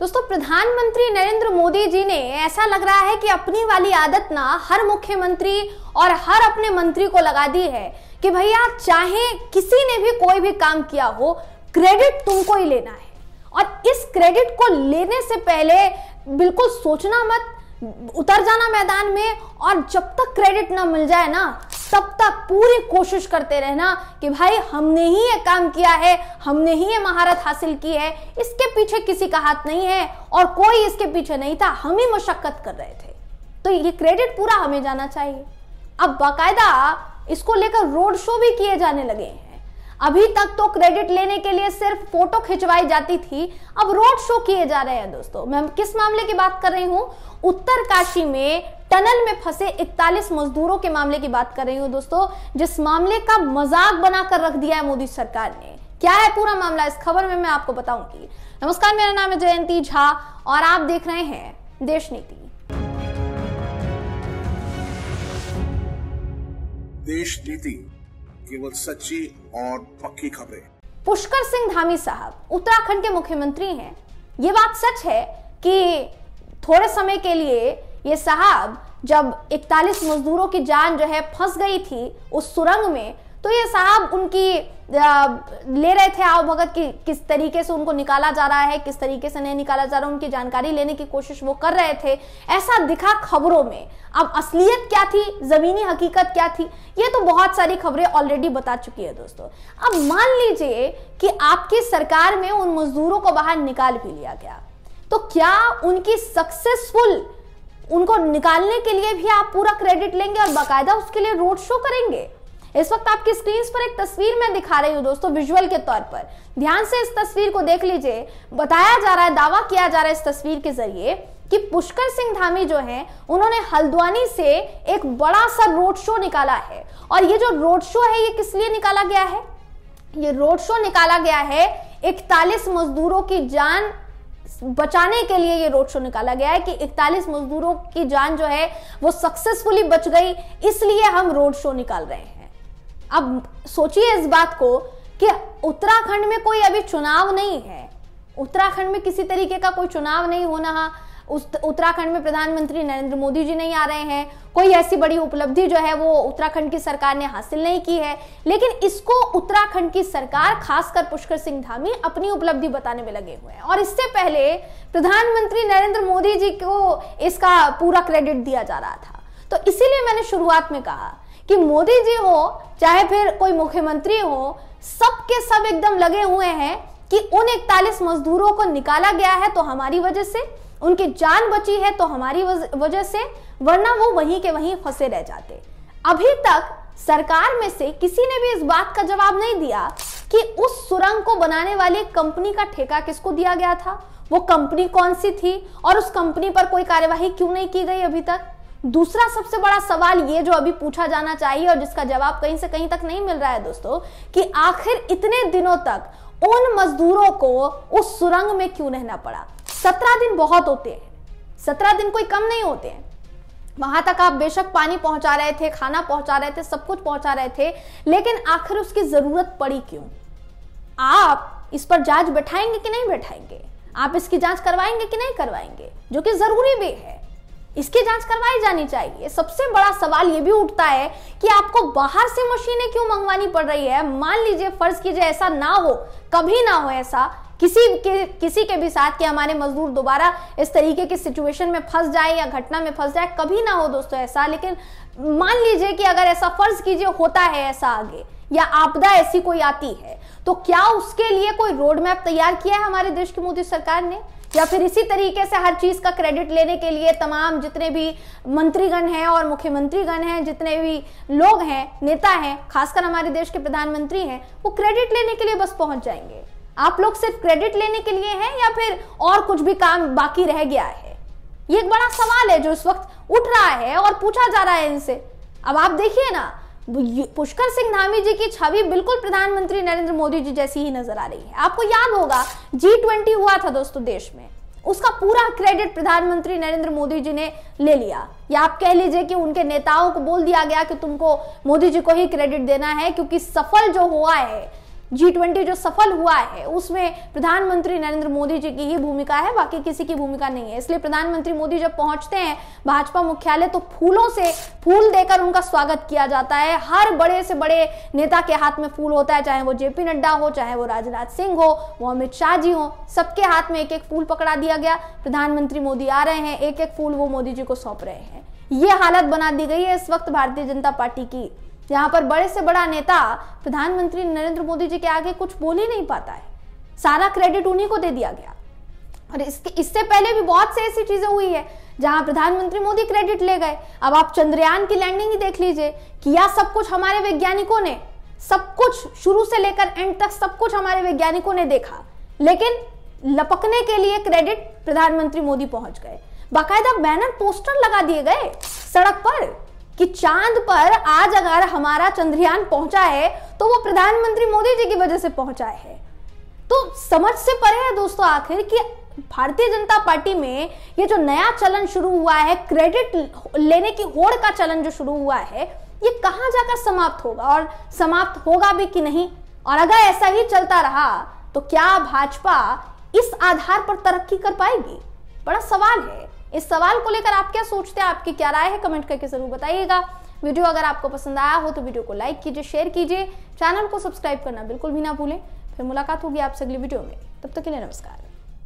दोस्तों प्रधानमंत्री नरेंद्र मोदी जी ने ऐसा लग रहा है कि अपनी वाली आदत ना हर मुख्यमंत्री और हर अपने मंत्री को लगा दी है कि भैया चाहे किसी ने भी कोई भी काम किया हो क्रेडिट तुमको ही लेना है और इस क्रेडिट को लेने से पहले बिल्कुल सोचना मत उतर जाना मैदान में और जब तक क्रेडिट ना मिल जाए ना तब तक पूरी कोशिश करते रहना कि भाई हमने ही ये काम किया है हमने ही ये महारत हासिल की है इसके पीछे किसी का हाथ नहीं है और कोई इसके पीछे नहीं था हम ही मशक्कत कर रहे थे तो ये क्रेडिट पूरा हमें जाना चाहिए अब बाकायदा इसको लेकर रोड शो भी किए जाने लगे हैं अभी तक तो क्रेडिट लेने के लिए सिर्फ फोटो खिंचवाई जाती थी अब रोड शो किए जा रहे हैं दोस्तों मैं किस मामले की बात कर रही उत्तर उत्तरकाशी में टनल में फंसे 41 मजदूरों के मामले की बात कर रही हूँ दोस्तों जिस मामले का मजाक बनाकर रख दिया है मोदी सरकार ने क्या है पूरा मामला इस खबर में मैं आपको बताऊंगी नमस्कार मेरा नाम है जयंती झा और आप देख रहे हैं देश नीति देश नीति केवल सच्ची और पक्की खबरें पुष्कर सिंह धामी साहब उत्तराखंड के मुख्यमंत्री हैं ये बात सच है कि थोड़े समय के लिए ये साहब जब 41 मजदूरों की जान जो है फंस गई थी उस सुरंग में तो ये साहब उनकी ले रहे थे आओ भगत की किस तरीके से उनको निकाला जा रहा है किस तरीके से नहीं निकाला जा रहा उनकी जानकारी लेने की कोशिश वो कर रहे थे ऐसा दिखा खबरों में अब असलियत क्या थी जमीनी हकीकत क्या थी ये तो बहुत सारी खबरें ऑलरेडी बता चुकी है दोस्तों अब मान लीजिए कि आपकी सरकार में उन मजदूरों को बाहर निकाल भी लिया गया तो क्या उनकी सक्सेसफुल उनको निकालने के लिए भी आप पूरा क्रेडिट लेंगे और बाकायदा उसके लिए रोड शो करेंगे इस वक्त आपकी स्क्रीन पर एक तस्वीर मैं दिखा रही हूँ दोस्तों विजुअल के तौर पर ध्यान से इस तस्वीर को देख लीजिए बताया जा रहा है दावा किया जा रहा है इस तस्वीर के जरिए कि पुष्कर सिंह धामी जो हैं उन्होंने हल्द्वानी से एक बड़ा सा रोड शो निकाला है और ये जो रोड शो है ये किस लिए निकाला गया है ये रोड शो निकाला गया है इकतालीस मजदूरों की जान बचाने के लिए ये रोड शो निकाला गया है कि इकतालीस मजदूरों की जान जो है वो सक्सेसफुली बच गई इसलिए हम रोड शो निकाल रहे हैं अब सोचिए इस बात को कि उत्तराखंड में कोई अभी चुनाव नहीं है उत्तराखंड में किसी तरीके का कोई चुनाव नहीं होना उत्तराखंड में प्रधानमंत्री नरेंद्र मोदी जी नहीं आ रहे हैं कोई ऐसी बड़ी उपलब्धि जो है वो उत्तराखंड की सरकार ने हासिल नहीं की है लेकिन इसको उत्तराखंड की सरकार खासकर पुष्कर सिंह धामी अपनी उपलब्धि बताने में लगे हुए हैं और इससे पहले प्रधानमंत्री नरेंद्र मोदी जी को इसका पूरा क्रेडिट दिया जा रहा था तो इसीलिए मैंने शुरुआत में कहा कि मोदी जी हो चाहे फिर कोई मुख्यमंत्री हो सबके सब एकदम लगे हुए हैं कि उन इकतालीस मजदूरों को निकाला गया है तो हमारी वजह से उनकी जान बची है तो हमारी वजह से वरना वो वहीं के वहीं फंसे रह जाते अभी तक सरकार में से किसी ने भी इस बात का जवाब नहीं दिया कि उस सुरंग को बनाने वाली कंपनी का ठेका किसको दिया गया था वो कंपनी कौन सी थी और उस कंपनी पर कोई कार्यवाही क्यों नहीं की गई अभी तक दूसरा सबसे बड़ा सवाल ये जो अभी पूछा जाना चाहिए और जिसका जवाब कहीं से कहीं तक नहीं मिल रहा है दोस्तों कि आखिर इतने दिनों तक उन मजदूरों को उस सुरंग में क्यों रहना पड़ा सत्रह दिन बहुत होते हैं सत्रह दिन कोई कम नहीं होते हैं वहां तक आप बेशक पानी पहुंचा रहे थे खाना पहुंचा रहे थे सब कुछ पहुंचा रहे थे लेकिन आखिर उसकी जरूरत पड़ी क्यों आप इस पर जांच बैठाएंगे कि नहीं बैठाएंगे आप इसकी जांच करवाएंगे कि नहीं करवाएंगे जो कि जरूरी भी है इसकी जांच करवाई जानी चाहिए सबसे बड़ा सवाल यह भी उठता है कि आपको बाहर से मशीनें क्यों मंगवानी पड़ रही है मान लीजिए फर्ज कीजिए ऐसा ना हो कभी ना हो ऐसा किसी के किसी के भी साथ कि हमारे मजदूर दोबारा इस तरीके की सिचुएशन में फंस जाए या घटना में फंस जाए कभी ना हो दोस्तों ऐसा लेकिन मान लीजिए कि अगर ऐसा फर्ज कीजिए होता है ऐसा आगे या आपदा ऐसी कोई आती है तो क्या उसके लिए कोई रोड मैप तैयार किया है हमारे देश की मोदी सरकार ने या फिर इसी तरीके से हर चीज़ का क्रेडिट लेने के लिए तमाम जितने भी मंत्रीगण हैं और मुख्यमंत्रीगण हैं जितने भी लोग हैं नेता हैं खासकर हमारे देश के प्रधानमंत्री हैं वो क्रेडिट लेने के लिए बस पहुंच जाएंगे आप लोग सिर्फ क्रेडिट लेने के लिए हैं या फिर और कुछ भी काम बाकी रह गया है ये एक बड़ा सवाल है जो इस वक्त उठ रहा है और पूछा जा रहा है इनसे अब आप देखिए ना पुष्कर सिंह धामी जी की छवि बिल्कुल प्रधानमंत्री नरेंद्र मोदी जी जैसी ही नजर आ रही है आपको याद होगा जी ट्वेंटी हुआ था दोस्तों देश में उसका पूरा क्रेडिट प्रधानमंत्री नरेंद्र मोदी जी ने ले लिया या आप कह लीजिए कि उनके नेताओं को बोल दिया गया कि तुमको मोदी जी को ही क्रेडिट देना है क्योंकि सफल जो हुआ है जी ट्वेंटी जो सफल हुआ है उसमें प्रधानमंत्री नरेंद्र मोदी जी की ही भूमिका है बाकी किसी की भूमिका नहीं है इसलिए प्रधानमंत्री मोदी जब पहुंचते हैं भाजपा मुख्यालय तो फूलों से फूल देकर उनका स्वागत किया जाता है हर बड़े से बड़े नेता के हाथ में फूल होता है चाहे वो जेपी नड्डा हो चाहे वो राजनाथ सिंह हो वो अमित शाह जी हो सबके हाथ में एक एक फूल पकड़ा दिया गया प्रधानमंत्री मोदी आ रहे हैं एक एक फूल वो मोदी जी को सौंप रहे हैं ये हालत बना दी गई है इस वक्त भारतीय जनता पार्टी की यहाँ पर बड़े से बड़ा नेता प्रधानमंत्री नरेंद्र मोदी जी के आगे कुछ बोल ही नहीं पाता है सारा क्रेडिट उन्हीं को दे दिया गया और इसके इससे पहले भी बहुत से ऐसी चीजें हुई है जहां प्रधानमंत्री मोदी क्रेडिट ले गए अब आप चंद्रयान की लैंडिंग ही देख लीजिए किया सब कुछ हमारे वैज्ञानिकों ने सब कुछ शुरू से लेकर एंड तक सब कुछ हमारे वैज्ञानिकों ने देखा लेकिन लपकने के लिए क्रेडिट प्रधानमंत्री मोदी पहुंच गए बाकायदा बैनर पोस्टर लगा दिए गए सड़क पर कि चांद पर आज अगर हमारा चंद्रयान पहुंचा है तो वो प्रधानमंत्री मोदी जी की वजह से पहुंचा है तो समझ से परे है दोस्तों आखिर कि भारतीय जनता पार्टी में ये जो नया चलन शुरू हुआ है क्रेडिट लेने की होड़ का चलन जो शुरू हुआ है ये कहां जाकर समाप्त होगा और समाप्त होगा भी कि नहीं और अगर ऐसा ही चलता रहा तो क्या भाजपा इस आधार पर तरक्की कर पाएगी बड़ा सवाल है इस सवाल को लेकर आप क्या सोचते हैं आपकी क्या राय है कमेंट करके जरूर बताइएगा वीडियो अगर आपको पसंद आया हो तो वीडियो को लाइक कीजिए शेयर कीजिए चैनल को सब्सक्राइब करना बिल्कुल भी ना भूलें फिर मुलाकात होगी आपसे अगली वीडियो में तब तक के लिए नमस्कार